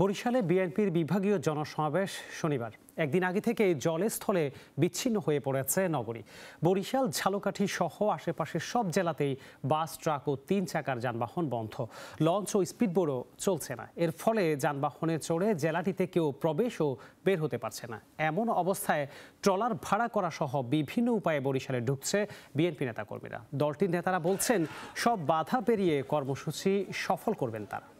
বরিশালে বিএনপির বিভাগীয় জনসমাবেশ শনিবার একদিন আগে থেকে জলে স্থলে বিচ্ছিন্ন হয়ে পড়েছে নগরী বরিশাল ঝালকাঠি সহ আশেপাশের সব জেলাতেই বাস ট্রাক ও তিন চাকার যানবাহন বন্ধ লঞ্চ ও স্পিডবোর্ডও চলছে না এর ফলে যানবাহনে চড়ে জেলাটিতে কেউ প্রবেশ ও বের হতে পারছে না এমন অবস্থায় ট্রলার ভাড়া করা সহ বিভিন্ন উপায়ে বরিশালে ঢুকছে বিএনপি নেতাকর্মীরা দলটির নেতারা বলছেন সব বাধা পেরিয়ে কর্মসূচি সফল করবেন তারা